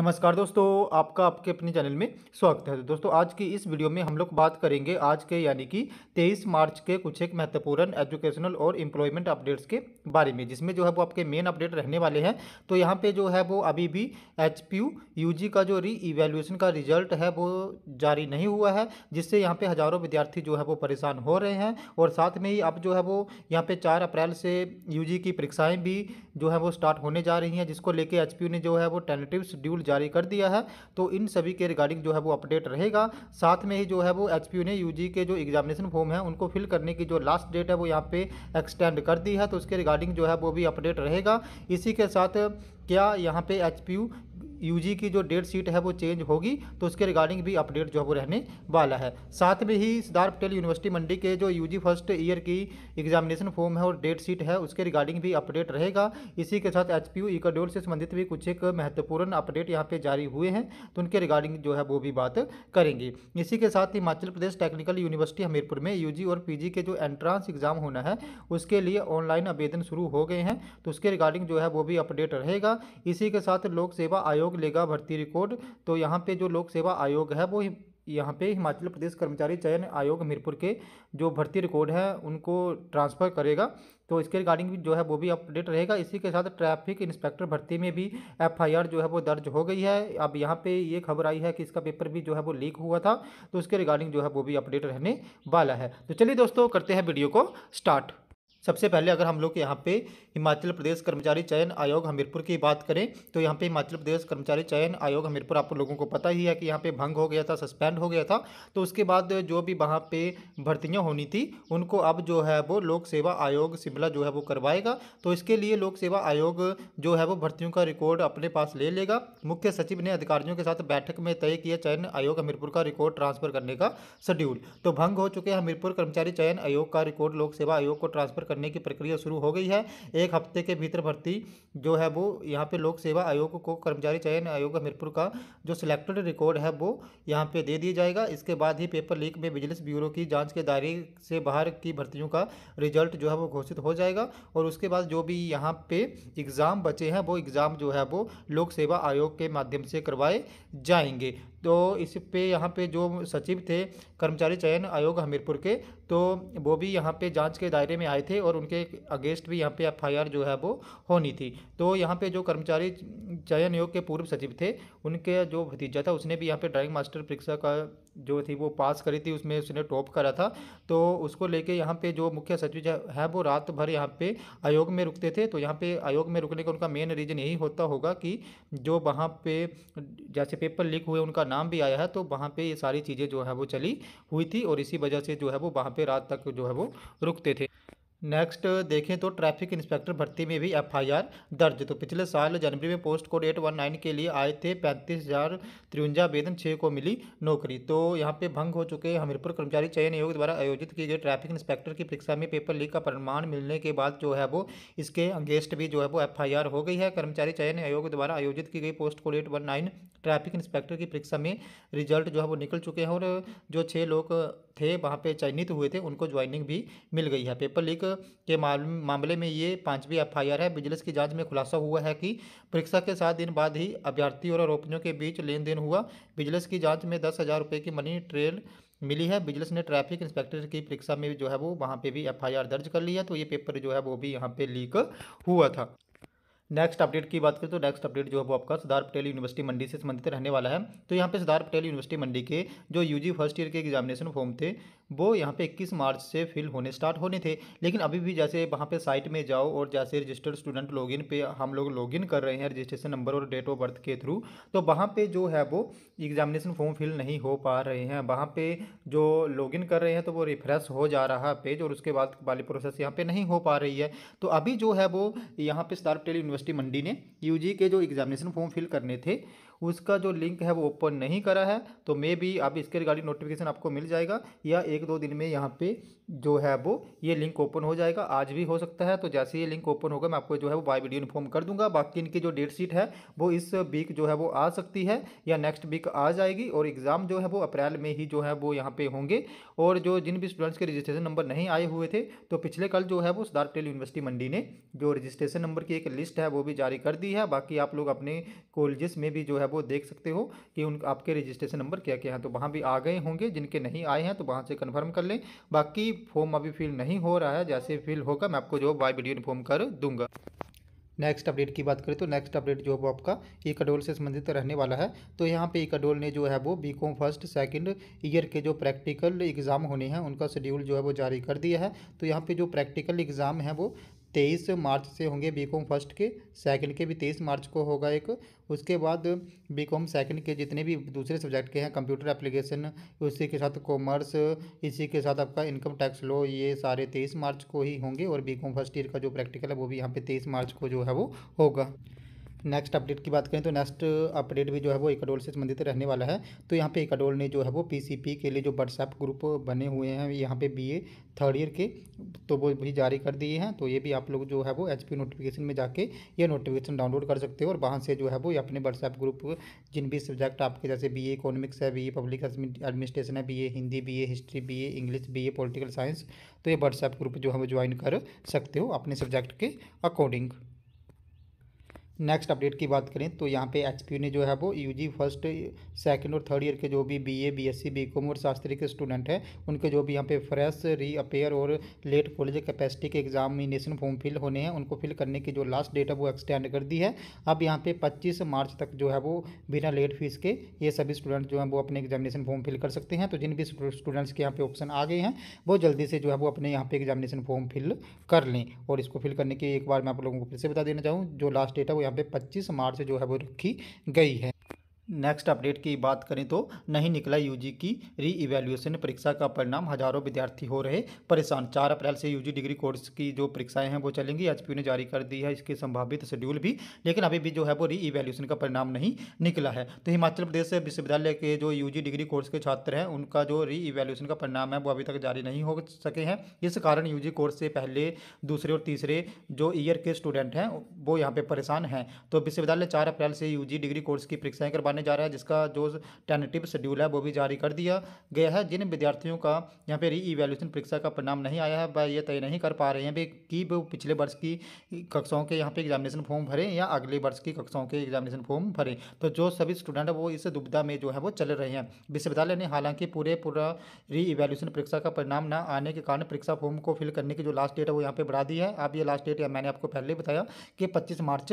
नमस्कार दोस्तों आपका आपके अपने चैनल में स्वागत है दोस्तों आज की इस वीडियो में हम लोग बात करेंगे आज के यानी कि 23 मार्च के कुछ एक महत्वपूर्ण एजुकेशनल और एम्प्लॉयमेंट अपडेट्स के बारे में जिसमें जो है वो आपके मेन अपडेट रहने वाले हैं तो यहाँ पे जो है वो अभी भी एच पी का जो री इवेल्यूशन का रिजल्ट है वो जारी नहीं हुआ है जिससे यहाँ पर हज़ारों विद्यार्थी जो है वो परेशान हो रहे हैं और साथ में ही अब जो है वो यहाँ पर चार अप्रैल से यू की परीक्षाएँ भी जो है वो स्टार्ट होने जा रही हैं जिसको लेकर एच ने जो है वो टेनेटिव शेड्यूल जारी कर दिया है तो इन सभी के रिगार्डिंग जो है वो अपडेट रहेगा साथ में ही जो है वो एच ने यू के जो एग्जामिनेशन फॉर्म है उनको फिल करने की जो लास्ट डेट है वो यहाँ पर एक्सटेंड कर दी है तो उसके रिगार्डिंग जो है वो भी अपडेट रहेगा इसी के साथ क्या यहाँ पे एच यूजी की जो डेट शीट है वो चेंज होगी तो उसके रिगार्डिंग भी अपडेट जो है वो रहने वाला है साथ में ही सिद्धार्थ पटेल यूनिवर्सिटी मंडी के जो यूजी फर्स्ट ईयर की एग्जामिनेशन फॉर्म है और डेट शीट है उसके रिगार्डिंग भी अपडेट रहेगा इसी के साथ एच पी यू इकाडोर से संबंधित भी कुछ एक महत्वपूर्ण अपडेट यहाँ पर जारी हुए हैं तो उनके रिगार्डिंग जो है वो भी बात करेंगे इसी के साथ हिमाचल प्रदेश टेक्निकल यूनिवर्सिटी हमीरपुर में जी और जी के जो एंट्रांस एग्जाम होना है उसके लिए ऑनलाइन आवेदन शुरू हो गए हैं तो उसके रिगार्डिंग जो है वो भी अपडेट रहेगा इसी के साथ लोक सेवा आयोग आयोग लेगा भर्ती रिकॉर्ड तो यहाँ पे जो लोक सेवा आयोग है वो यहाँ पे हिमाचल प्रदेश कर्मचारी चयन आयोग हमीरपुर के जो भर्ती रिकॉर्ड है उनको ट्रांसफ़र करेगा तो इसके रिगार्डिंग भी जो है वो भी अपडेट रहेगा इसी के साथ ट्रैफिक इंस्पेक्टर भर्ती में भी एफआईआर जो है वो दर्ज हो गई है अब यहाँ पे ये खबर आई है कि इसका पेपर भी जो है वो लीक हुआ था तो उसके रिगार्डिंग जो है वो भी अपडेट रहने वाला है तो चलिए दोस्तों करते हैं वीडियो को स्टार्ट सबसे पहले अगर हम लोग यहाँ पे हिमाचल प्रदेश कर्मचारी चयन आयोग हमीरपुर की बात करें तो यहाँ पे हिमाचल प्रदेश कर्मचारी चयन आयोग हमीरपुर आप लोगों को पता ही है कि यहाँ पे भंग हो गया था सस्पेंड हो गया था तो उसके बाद जो भी वहाँ पे भर्तियाँ होनी थी उनको अब जो है वो लोक सेवा आयोग शिमला जो है वो करवाएगा तो इसके लिए लोक सेवा आयोग जो है वो भर्तियों का रिकॉर्ड अपने पास ले लेगा मुख्य सचिव ने अधिकारियों के साथ बैठक में तय किया चयन आयोग हमीरपुर का रिकॉर्ड ट्रांसफर करने का शेड्यूल तो भंग हो चुके हमीरपुर कर्मचारी चयन आयोग का रिकॉर्ड लोक सेवा आयोग को ट्रांसफर करने की प्रक्रिया शुरू हो गई है एक हफ्ते के भीतर भर्ती जो है वो यहाँ पे लोक सेवा आयोग को कर्मचारी चयन आयोग हमीरपुर का जो सिलेक्टेड रिकॉर्ड है वो यहाँ पे दे दिया जाएगा इसके बाद ही पेपर लीक में विजिलेंस ब्यूरो की जाँच के दायरे से बाहर की भर्तियों का रिजल्ट जो है वो घोषित हो जाएगा और उसके बाद जो भी यहाँ पे एग्ज़ाम बचे हैं वो एग्ज़ाम जो है वो लोक सेवा आयोग के माध्यम से करवाए जाएंगे तो इस पे यहाँ पे जो सचिव थे कर्मचारी चयन आयोग हमीरपुर के तो वो भी यहाँ पे जांच के दायरे में आए थे और उनके अगेंस्ट भी यहाँ पे एफआईआर जो है वो होनी थी तो यहाँ पे जो कर्मचारी चयन आयोग के पूर्व सचिव थे उनके जो भतीजा था उसने भी यहाँ पे ड्राइविंग मास्टर परीक्षा का जो थी वो पास करी थी उसमें उसने टॉप करा था तो उसको लेके यहाँ पे जो मुख्य सचिव है वो रात भर यहाँ पे आयोग में रुकते थे तो यहाँ पे आयोग में रुकने का उनका मेन रीज़न यही होता होगा कि जो वहाँ पे जैसे पेपर लीक हुए उनका नाम भी आया है तो वहाँ पे ये सारी चीज़ें जो है वो चली हुई थी और इसी वजह से जो है वो वहाँ पर रात तक जो है वो रुकते थे नेक्स्ट देखें तो ट्रैफिक इंस्पेक्टर भर्ती में भी एफआईआर दर्ज तो पिछले साल जनवरी में post code eight one nine के लिए आए थे पैंतीस हज़ार तिरवंजा वेदन छः को मिली नौकरी तो यहाँ पे भंग हो चुके हमीरपुर कर्मचारी चयन आयोग द्वारा आयोजित की गई ट्रैफिक इंस्पेक्टर की परीक्षा में पेपर लीक का प्रमाण मिलने के बाद जो है वो इसके अंगेंस्ट भी जो है वो एफ हो गई है कर्मचारी चयन आयोग द्वारा आयोजित की गई post code eight one nine traffic inspector की परीक्षा में रिजल्ट जो है वो निकल चुके हैं और जो छः लोग थे वहाँ पे चयनित हुए थे उनको ज्वाइनिंग भी मिल गई है पेपर लीक के मामले में ये पाँचवीं एफ है विजिलेंस की जाँच में खुलासा हुआ है कि परीक्षा के सात दिन बाद ही अभ्यर्थी और आरोपियों के बीच लेन देन हुआ विजिलेंस की जाँच में दस हज़ार रुपये की मनी ट्रेल मिली है बिजनेस ने ट्रैफिक इंस्पेक्टर की परीक्षा में जो है वो वहाँ पे भी एफआईआर दर्ज कर ली है तो ये पेपर जो है वो भी यहाँ पे लीक हुआ था नेक्स्ट अपडेट की बात करें तो नेक्स्ट अपडेट जो है वो आपका सरदार पटेल यूनिवर्सिटी मंडी से संबंधित रहने वाला है तो यहाँ पे सरदार पटेल यूनिवर्सिटी मंडी के जो यूजी फर्स्ट ईयर के एग्जामिनेशन फॉर्म थे वो यहाँ पे 21 मार्च से फिल होने स्टार्ट होने थे लेकिन अभी भी जैसे वहाँ पे साइट में जाओ और जैसे रजिस्टर्ड स्टूडेंट लॉगिन पे हम लोग लॉगिन कर रहे हैं रजिस्ट्रेशन नंबर और डेट ऑफ बर्थ के थ्रू तो वहाँ पे जो है वो एग्जामिनेशन फॉर्म फिल नहीं हो पा रहे हैं वहाँ पे जो लॉगिन कर रहे हैं तो वो रिफ्रेश हो जा रहा है पेज और उसके बाद वाली प्रोसेस यहाँ पर नहीं हो पा रही है तो अभी जो है वो यहाँ पर स्टार यूनिवर्सिटी मंडी ने यू के जो एग्जामिनेशन फॉर्म फिल करने थे उसका जो लिंक है वो ओपन नहीं करा है तो मे बी आप इसके रिगार्डिंग नोटिफिकेशन आपको मिल जाएगा या एक दो दिन में यहाँ पे जो है वो ये लिंक ओपन हो जाएगा आज भी हो सकता है तो जैसे ये लिंक ओपन होगा मैं आपको जो है वो बाय वीडियो इन्फॉर्म कर दूंगा बाकी इनकी जो डेट शीट है वो इस वीक जो है वो आ सकती है या नेक्स्ट वीक आ जाएगी और एग्ज़ाम जो है वो अप्रैल में ही जो है वो यहाँ पे होंगे और जो जिन भी स्टूडेंट्स के रजिस्ट्रेशन नंबर नहीं आए हुए थे तो पिछले कल जो है वो सिद्धार्थ टेल यूनिवर्सिटी मंडी ने जो रजिस्ट्रेशन नंबर की एक लिस्ट है वो भी जारी कर दी है बाकी आप लोग अपने कॉलेज में भी जो है आप वो देख सकते हो कि उन आपके रजिस्ट्रेशन नंबर क्या क्या हैं तो वहाँ भी आ गए होंगे जिनके नहीं आए हैं तो वहाँ से कन्फर्म कर लें बाकी फॉर्म अभी फिल नहीं हो रहा है जैसे फिल होगा मैं आपको जो बाई वीडियो इन्फॉर्म कर दूंगा नेक्स्ट अपडेट की बात करें तो नेक्स्ट अपडेट जो है आपका ई से संबंधित रहने वाला है तो यहाँ पे ई ने जो है वो बीकॉम फर्स्ट सेकंड ईयर के जो प्रैक्टिकल एग्ज़ाम होने हैं उनका शेड्यूल जो है वो जारी कर दिया है तो यहाँ पे जो प्रैक्टिकल एग्ज़ाम है वो तेईस मार्च से होंगे बी कॉम फर्स्ट के सेकंड के भी तेईस मार्च को होगा एक उसके बाद बी कॉम सेकंड के जितने भी दूसरे सब्जेक्ट के हैं कंप्यूटर एप्लीकेशन उसी के साथ कॉमर्स इसी के साथ आपका इनकम टैक्स लो ये सारे तेईस मार्च को ही होंगे और बी कॉम फर्स्ट ईयर का जो प्रैक्टिकल है वो भी यहाँ पे तेईस मार्च को जो है वो होगा नेक्स्ट अपडेट की बात करें तो नेक्स्ट अपडेट भी जो है वो इकाडोल से संबंधित रहने वाला है तो यहाँ पे इकाडोल ने जो है वो पीसीपी के लिए जो व्हाट्सएप ग्रुप बने हुए हैं यहाँ पे बीए थर्ड ईयर के तो वो भी जारी कर दिए हैं तो ये भी आप लोग जो है वो एच नोटिफिकेशन में जाके ये नोटिफिकेशन डाउनलोड कर सकते हो और वहाँ से जो है वो अपने व्हाट्सएप ग्रुप जिन भी सब्जेक्ट आपके जैसे बी इकोनॉमिक्स है बी पब्लिक एडमिनिस्ट्रेशन है B Hindi B history B English B political science तो ये व्हाट्सएप ग्रुप जो है वो ज्वाइन कर सकते हो अपने सब्जेक्ट के अकॉर्डिंग नेक्स्ट अपडेट की बात करें तो यहाँ पे एच ने जो है वो यूजी फर्स्ट सेकंड और थर्ड ईयर के जो भी बीए बीएससी बीकॉम और शास्त्री के स्टूडेंट हैं उनके जो भी यहाँ पे फ्रेश रीअपेयर और लेट कॉलेज कैपेसिटी के एग्जामिनेशन फॉर्म फिल होने हैं उनको फिल करने की जो लास्ट डेट है वो एक्सटेंड कर दी है अब यहाँ पर पच्चीस मार्च तक जो है वो बिना लेट फीस के ये सभी स्टूडेंट जो है वो अपने एग्जामिनेशन फॉर्म फिल कर सकते हैं तो जिन भी स्टूडेंट्स के यहाँ पे ऑप्शन आ गए हैं वो जल्दी से जो है वो अपने यहाँ पे एग्जामिनेशन फॉर्म फिल कर लें और इसको फिल करने की एक बार मैं आप लोगों को फिर से बता देना चाहूँ जो लास्ट डेट है वो यहाँ पे 25 मार्च जो है वो रखी गई है नेक्स्ट अपडेट की बात करें तो नहीं निकला यूजी की री इवेल्यूएशन परीक्षा का परिणाम हजारों विद्यार्थी हो रहे परेशान चार अप्रैल से यूजी डिग्री कोर्स की जो परीक्षाएं हैं वो चलेंगी एच ने जारी कर दी है इसके संभावित शेड्यूल भी लेकिन अभी भी जो है वो री इवेल्यूएशन का परिणाम नहीं निकला है तो हिमाचल प्रदेश विश्वविद्यालय के जो यू डिग्री कोर्स के छात्र हैं उनका जो री इवेल्यूएशन का परिणाम है वो अभी तक जारी नहीं हो सके हैं इस कारण यू कोर्स से पहले दूसरे और तीसरे जो ईयर के स्टूडेंट हैं वो यहाँ पर परेशान हैं तो विश्वविद्यालय चार अप्रैल से यू डिग्री कोर्स की परीक्षाएँ करवाने करने जा रहा है जिसका जो टेनेटिव शेड्यूल है वो भी जारी कर दिया गया है जिन विद्यार्थियों का यहाँ पे री इवेल्यूशन परीक्षा का परिणाम नहीं आया है वह ये तय नहीं कर पा रहे हैं कि वो पिछले वर्ष की कक्षाओं के यहाँ पे एग्जामिनेशन फॉर्म भरें या अगले वर्ष की कक्षाओं के एग्जामिनेशन फॉर्म भरें तो जो सभी स्टूडेंट है वो इस दुविधा में जो है वो चल रहे हैं विश्वविद्यालय ने हालांकि पूरे पूरा री इवेल्यूशन परीक्षा का परिणाम न आने के कारण परीक्षा फॉर्म को फिल करने की जो लास्ट डेट है वो यहाँ पर बढ़ा दी है अब ये लास्ट डेट मैंने आपको पहले बताया कि पच्चीस मार्च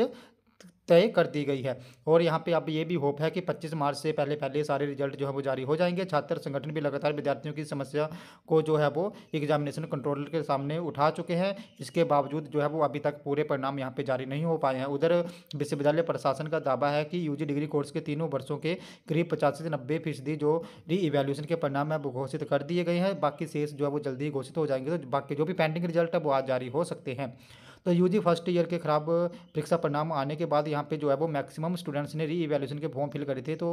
तय कर दी गई है और यहाँ पे अब ये भी होप है कि 25 मार्च से पहले पहले सारे रिजल्ट जो है वो जारी हो जाएंगे छात्र संगठन भी लगातार विद्यार्थियों की समस्या को जो है वो एग्जामिनेशन कंट्रोलर के सामने उठा चुके हैं इसके बावजूद जो है वो अभी तक पूरे परिणाम यहाँ पे जारी नहीं हो पाए हैं उधर विश्वविद्यालय प्रशासन का दावा है कि यू डिग्री कोर्स के तीनों वर्षों के करीब पचास से नब्बे फीसदी जो री इवेल्यूशन के परिणाम है वो घोषित कर दिए गए हैं बाकी शेष जो है वो जल्दी घोषित हो जाएंगे तो बाकी जो भी पेंडिंग रिजल्ट है वो आज जारी हो सकते हैं तो जी फर्स्ट ईयर के खराब परीक्षा परिणाम आने के बाद यहाँ पे जो है वो मैक्सिमम स्टूडेंट्स ने री इवेल्यूशन के फॉर्म फिल करे थे तो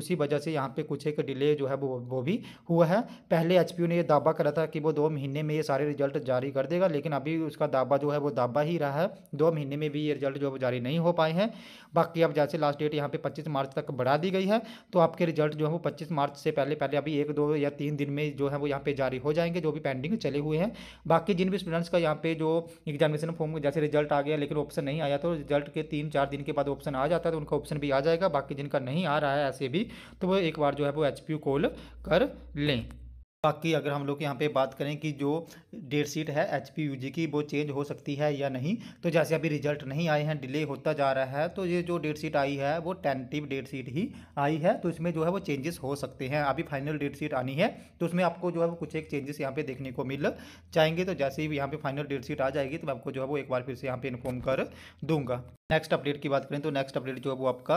उसी वजह से यहाँ पे कुछ एक डिले जो है वो वो भी हुआ है पहले एच ने ये दावा करा था कि वो दो महीने में ये सारे रिजल्ट जारी कर देगा लेकिन अभी उसका दावा जो है वो दावा ही रहा है दो महीने में भी ये रिजल्ट जो जारी नहीं हो पाए हैं बाकी अब जैसे लास्ट डेट यहाँ पे पच्चीस मार्च तक बढ़ा दी गई है तो आपके रिजल्ट जो है वो पच्चीस मार्च से पहले पहले अभी एक दो या तीन दिन में जो है वो यहाँ पे जारी हो जाएंगे जो भी पेंडिंग चले हुए हैं बाकी जिन भी स्टूडेंट्स का यहाँ पे जो एग्जामिनेशन ऑप्शन फॉर्म जैसे रिजल्ट आ गया लेकिन ऑप्शन नहीं आया तो रिजल्ट के तीन चार दिन के बाद ऑप्शन आ जाता है तो उनका ऑप्शन भी आ जाएगा बाकी जिनका नहीं आ रहा है ऐसे भी तो वो एक बार जो है वो एच कॉल कर लें बाकी अगर हम लोग यहाँ पे बात करें कि जो डेट शीट है एच पी यू जी की वो चेंज हो सकती है या नहीं तो जैसे अभी रिजल्ट नहीं आए हैं डिले होता जा रहा है तो ये जो डेट शीट आई है वो टेंटिव डेट शीट ही आई है तो इसमें जो है वो चेंजेस हो सकते हैं अभी फाइनल डेट शीट आनी है तो उसमें आपको जो है वो कुछ एक चेंजेस यहाँ पे देखने को मिल जाएंगे तो जैसे ही यहाँ पर फाइनल डेट शीट आ जाएगी तो मैं आपको जो है वो एक बार फिर से यहाँ पर इन्फॉर्म कर दूंगा नेक्स्ट अपडेट की बात करें तो नेक्स्ट अपडेट जो है वो आपका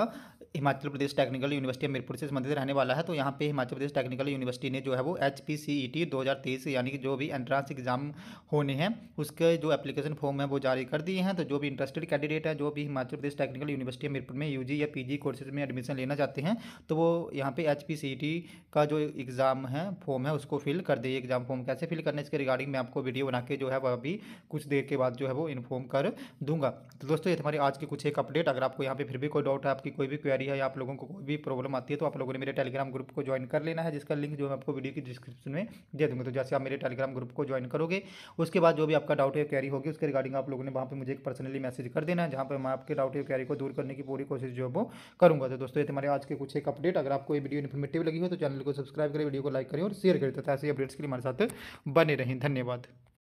हिमाचल प्रदेश टेक्निकल यूनिवर्सिटी हमीरपुर से संबंधित रहने वाला है तो यहाँ पे हिमाचल प्रदेश टेक्निकल यूनिवर्सिटी ने जो है वो H P C E T दो हज़ार तेईस यानी कि जो भी एंट्रांस एग्जाम होने हैं उसके जो एप्लीकेशन फॉर्म है वो जारी कर दिए हैं तो जो भी इंटरेस्टेड कैंडिडेट है जो भी हिमाचल प्रदेश टेक्निकल यूनिवर्सिटी हमीरपुर में यू जी या पी जी कोर्सेज में एडमिशन लेना चाहते हैं तो वो यहाँ पे H P C E T का जो एग्ज़ाम है फॉर्म है उसको फिल कर दिए एग्ज़ाम फॉर्म कैसे फिल करना है इसके रिगार्डिंग मैं आपको वीडियो बना के जो है वह अभी कुछ देर के बाद जो है वो इन्फॉर्म कर दूंगा तो दोस्तों ये हमारे आज के की कुछ एक अपडेट अगर आपको यहाँ पे फिर भी कोई डाउट है आपकी कोई भी क्वेरी है या आप लोगों को कोई भी प्रॉब्लम आती है तो आप लोगों ने मेरे टेलीग्राम ग्रुप को ज्वाइन कर लेना है जिसका लिंक जो मैं आपको वीडियो की डिस्क्रिप्शन में दे दूँगा तो जैसे आप मेरे टेलीग्राम ग्रुप को ज्वाइन करोगे उसके बाद जो भी आपका डाउट या क्वेरी होगी उसके रिगार्डिंग आप लोगों ने वहाँ पर मुझे एक पर्सनली मैसेज कर देना है जहाँ पर मैं आपके डाउट या क्वेरी को दूर करने की पूरी कोशिश जो है वो करूँगा तो दोस्तों ये हमारे आज के कुछ एक अपडेट अगर आपको ये वीडियो इन्फॉर्मेटिव लगी हो तो चैनल को सब्सक्राइब करें वीडियो को लाइक करें और शेयर करें तथा तो ऐसे अपडेट्स के लिए हमारे साथ बने रहें धन्यवाद